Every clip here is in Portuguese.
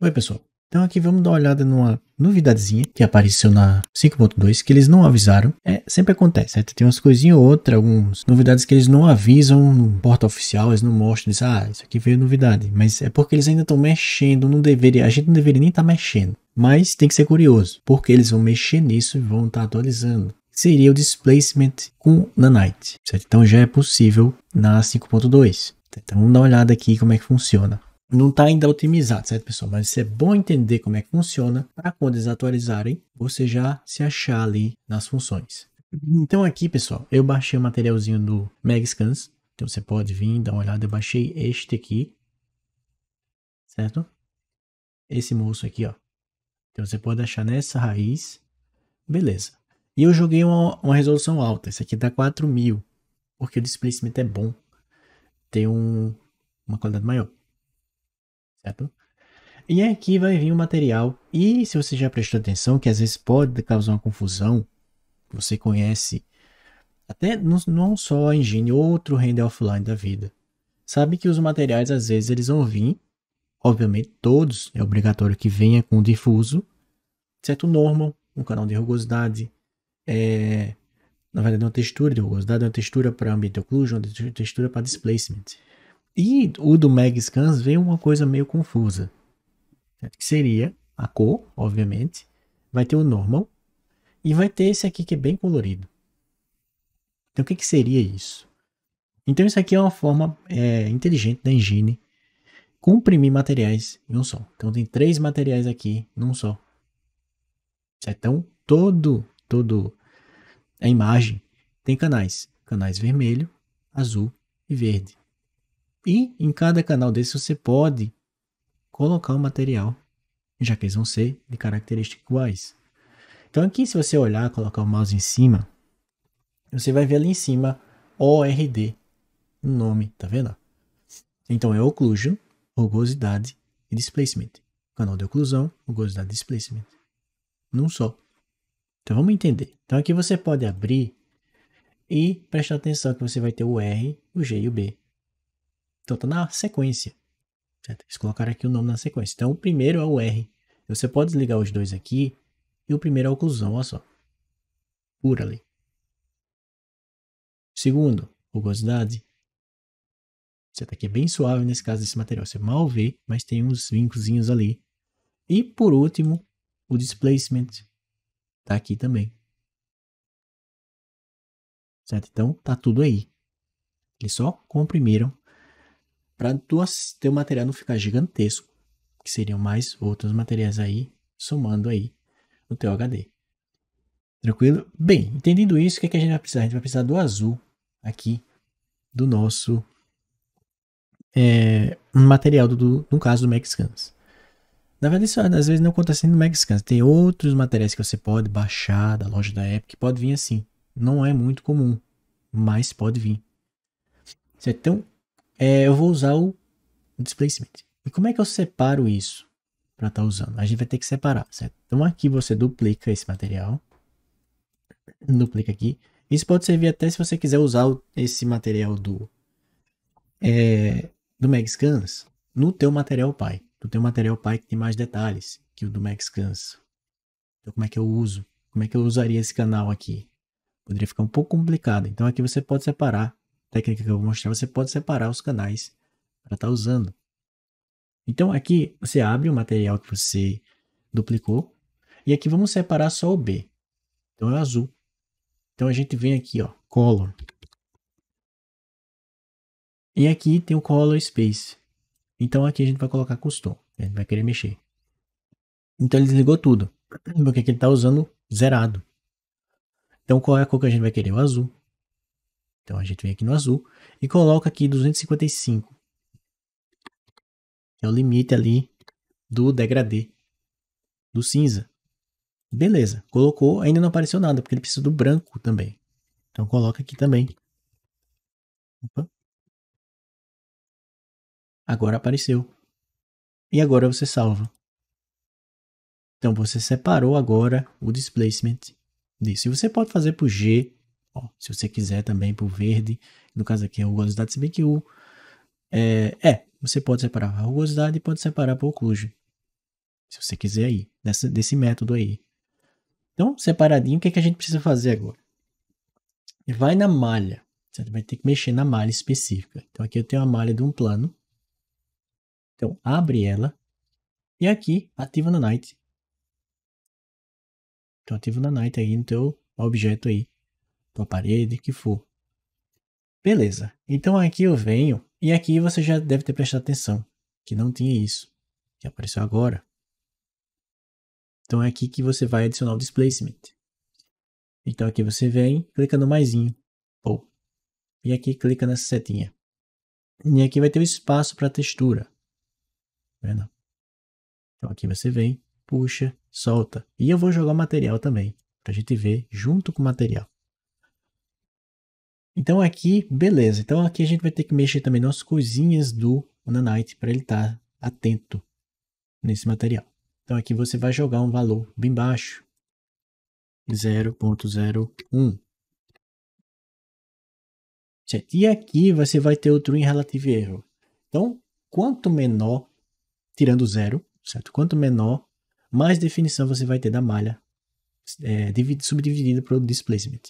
Oi, pessoal. Então aqui vamos dar uma olhada numa novidadezinha que apareceu na 5.2 que eles não avisaram. É, sempre acontece, certo? tem umas coisinhas ou outras, algumas novidades que eles não avisam no porta oficial, eles não mostram, dizem, ah, isso aqui veio novidade, mas é porque eles ainda estão mexendo, não deveria, a gente não deveria nem estar tá mexendo. Mas tem que ser curioso, porque eles vão mexer nisso e vão estar tá atualizando seria o displacement com Nanite. Certo? Então já é possível na 5.2. Então vamos dar uma olhada aqui como é que funciona não está ainda otimizado, certo, pessoal? Mas é bom entender como é que funciona para quando eles atualizarem, você já se achar ali nas funções. Então aqui, pessoal, eu baixei o materialzinho do Megscans, Então você pode vir, dar uma olhada. Eu baixei este aqui, certo? Esse moço aqui, ó. Então você pode achar nessa raiz. Beleza. E eu joguei uma, uma resolução alta. Esse aqui dá 4000, porque o displacement é bom. Tem um, uma qualidade maior certo? E aqui vai vir o material. E se você já prestou atenção, que às vezes pode causar uma confusão, você conhece até não, só a Engine, outro render offline da vida. Sabe que os materiais às vezes eles vão vir, obviamente todos, é obrigatório que venha com difuso, certo? Normal, um canal de rugosidade, é, na verdade, uma textura de rugosidade, uma textura para ambiente occlusion, uma textura para displacement. E o do Mag Scans veio uma coisa meio confusa. Que seria a cor, obviamente. Vai ter o normal. E vai ter esse aqui que é bem colorido. Então o que, que seria isso? Então isso aqui é uma forma é, inteligente da Engine comprimir materiais em um só. Então tem três materiais aqui num só. Então todo, todo a imagem tem canais. Canais vermelho, azul e verde. E em cada canal desse você pode colocar o material, já que eles vão ser de características iguais. Então aqui se você olhar, colocar o mouse em cima, você vai ver ali em cima ORD, o nome, tá vendo? Então é occlusion, rugosidade e displacement. Canal de oclusão, rugosidade e displacement. Num só. Então vamos entender. Então aqui você pode abrir e prestar atenção que você vai ter o R, o G e o B. Então tá na sequência. Certo? Eles colocaram aqui o nome na sequência. Então o primeiro é o R. Você pode desligar os dois aqui. E o primeiro é a oclusão, olha só. Pura ali. Segundo, rugosidade. Certo? Aqui é bem suave nesse caso desse material. Você mal vê, mas tem uns vincozinhos ali. E por último, o displacement. Está aqui também. Certo? Então tá tudo aí. Eles só comprimiram para teu material não ficar gigantesco, que seriam mais outros materiais aí, somando aí no teu HD. Tranquilo? Bem, entendido isso, o que, é que a gente vai precisar? A gente vai precisar do azul aqui, do nosso é, material, do, do, no caso do MaxCans. Na verdade, isso às vezes não acontece no MaxCans. Tem outros materiais que você pode baixar da loja da Epic, que pode vir assim. Não é muito comum, mas pode vir. Certo? Então, é é, eu vou usar o displacement. E como é que eu separo isso para estar tá usando? A gente vai ter que separar, certo? Então aqui você duplica esse material. Duplica aqui. Isso pode servir até se você quiser usar esse material do, é, do MagScans no teu material pai. Tu tem um material pai que tem mais detalhes que o do MagScans. Então como é que eu uso? Como é que eu usaria esse canal aqui? Poderia ficar um pouco complicado. Então aqui você pode separar técnica que eu vou mostrar, você pode separar os canais para estar tá usando. Então aqui você abre o material que você duplicou e aqui vamos separar só o B. Então é o azul. Então a gente vem aqui, ó, color. E aqui tem o color space. Então aqui a gente vai colocar custom, a gente vai querer mexer. Então ele desligou tudo, porque aqui ele está usando zerado. Então qual é a cor que a gente vai querer? O azul. Então a gente vem aqui no azul e coloca aqui 255. É o limite ali do degradê do cinza. Beleza, colocou, ainda não apareceu nada, porque ele precisa do branco também. Então coloca aqui também. Opa. Agora apareceu. E agora você salva. Então você separou agora o displacement disso. E você pode fazer por G, Bom, se você quiser também para o verde, no caso aqui é rugosidade, se bem que o. É, é você pode separar a rugosidade e pode separar para oclusion. Se você quiser aí, desse, desse método aí. Então, separadinho, o que, é que a gente precisa fazer agora? Vai na malha. Você vai ter que mexer na malha específica. Então, aqui eu tenho a malha de um plano. Então, abre ela. E aqui, ativa na night. Então, ativa na night aí no teu objeto aí a parede, que for. Beleza, então aqui eu venho e aqui você já deve ter prestado atenção que não tinha isso, que apareceu agora. Então é aqui que você vai adicionar o displacement. Então aqui você vem, clica no maisinho, ou e aqui clica nessa setinha. E aqui vai ter o espaço para textura. Tá vendo? Então aqui você vem, puxa, solta. E eu vou jogar o material também, para a gente ver junto com o material. Então aqui, beleza. Então aqui a gente vai ter que mexer também nas coisinhas do Nanite para ele estar tá atento nesse material. Então aqui você vai jogar um valor bem baixo, 0.01. Certo? E aqui você vai ter o true em relativo erro. Então, quanto menor, tirando zero, certo? Quanto menor, mais definição você vai ter da malha é, subdividida para o displacement.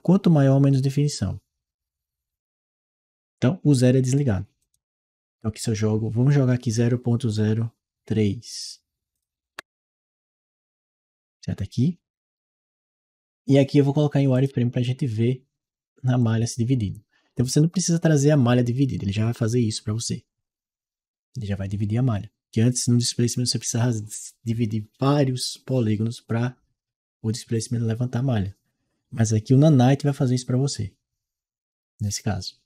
Quanto maior, menos definição. Então, o zero é desligado. Então, aqui se eu jogo, vamos jogar aqui 0.03. Certo aqui. E aqui eu vou colocar em wireframe para a gente ver na malha se dividindo. Então, você não precisa trazer a malha dividida, ele já vai fazer isso para você. Ele já vai dividir a malha. Que antes, no displacement, você precisava dividir vários polígonos para o displacement levantar a malha. Mas aqui o Nanite vai fazer isso para você. Nesse caso.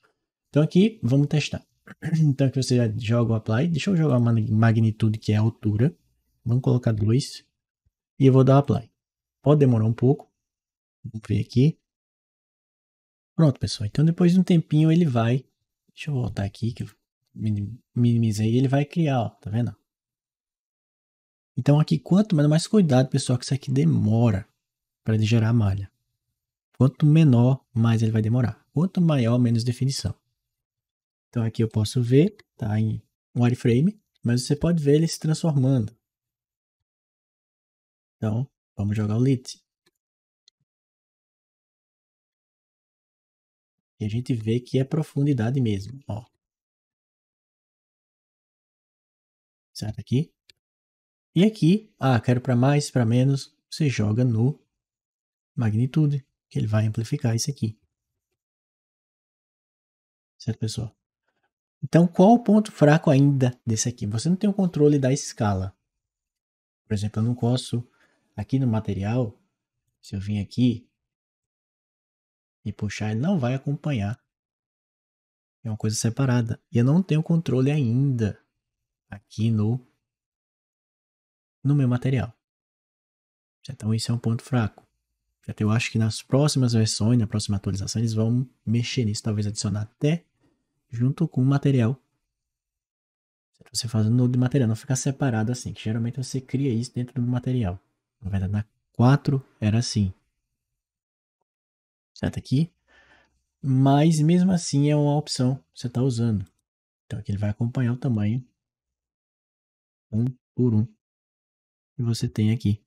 Então aqui, vamos testar. Então aqui você já joga o apply. Deixa eu jogar uma magnitude que é a altura. Vamos colocar 2. E eu vou dar apply. Pode demorar um pouco. Vamos ver aqui. Pronto, pessoal. Então depois de um tempinho ele vai... Deixa eu voltar aqui que eu minimizei. Ele vai criar, ó. Tá vendo? Então aqui, quanto mais, mais cuidado, pessoal, que isso aqui demora para ele gerar a malha. Quanto menor, mais ele vai demorar. Quanto maior, menos definição. Então aqui eu posso ver, tá em um wireframe, mas você pode ver ele se transformando. Então, vamos jogar o lit. E a gente vê que é profundidade mesmo, ó. Certo aqui? E aqui, ah, quero para mais, para menos, você joga no magnitude, que ele vai amplificar isso aqui. Certo, pessoal? Então, qual o ponto fraco ainda desse aqui? Você não tem o controle da escala. Por exemplo, eu não posso, aqui no material, se eu vim aqui e puxar, ele não vai acompanhar. É uma coisa separada. E eu não tenho controle ainda aqui no, no meu material. Então, isso é um ponto fraco. Eu acho que nas próximas versões, na próxima atualização, eles vão mexer nisso, talvez adicionar até junto com o material. Você faz um nodo de material, não fica separado assim, que geralmente você cria isso dentro do material. Na verdade, na 4 era assim. Certo aqui? Mas mesmo assim é uma opção que você está usando. Então aqui ele vai acompanhar o tamanho um por um que você tem aqui.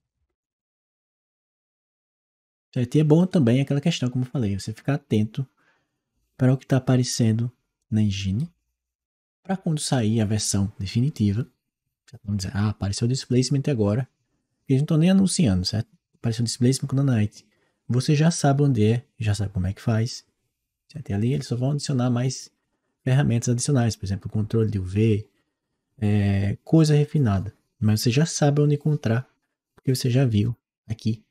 Certo? E é bom também aquela questão, como eu falei, você ficar atento para o que está aparecendo na engine. Para quando sair a versão definitiva, vamos dizer, ah, apareceu o displacement agora. Eles não estão nem anunciando, certo? Apareceu o displacement com Nanite. Você já sabe onde é, já sabe como é que faz. Até ali eles só vão adicionar mais ferramentas adicionais, por exemplo, controle de UV, é, coisa refinada. Mas você já sabe onde encontrar, porque você já viu aqui,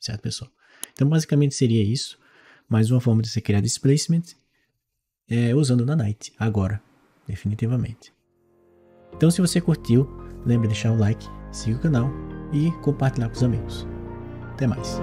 certo, pessoal? Então, basicamente seria isso. Mais uma forma de você criar displacement é, usando na Night, agora, definitivamente. Então, se você curtiu, lembre de deixar um like, siga o canal e compartilhar com os amigos. Até mais.